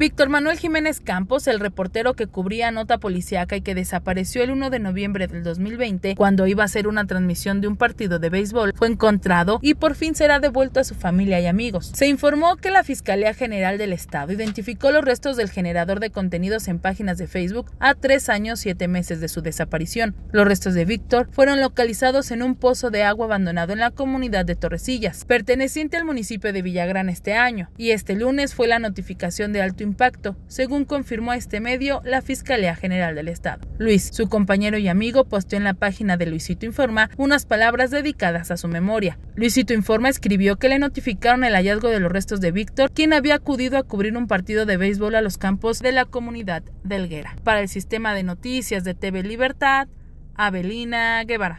Víctor Manuel Jiménez Campos, el reportero que cubría nota policíaca y que desapareció el 1 de noviembre del 2020 cuando iba a hacer una transmisión de un partido de béisbol, fue encontrado y por fin será devuelto a su familia y amigos. Se informó que la Fiscalía General del Estado identificó los restos del generador de contenidos en páginas de Facebook a tres años, siete meses de su desaparición. Los restos de Víctor fueron localizados en un pozo de agua abandonado en la comunidad de Torrecillas, perteneciente al municipio de Villagrán este año, y este lunes fue la notificación de alto impacto, según confirmó a este medio la Fiscalía General del Estado. Luis, su compañero y amigo, posteó en la página de Luisito Informa unas palabras dedicadas a su memoria. Luisito Informa escribió que le notificaron el hallazgo de los restos de Víctor, quien había acudido a cubrir un partido de béisbol a los campos de la comunidad de Helguera. Para el sistema de noticias de TV Libertad, Abelina Guevara.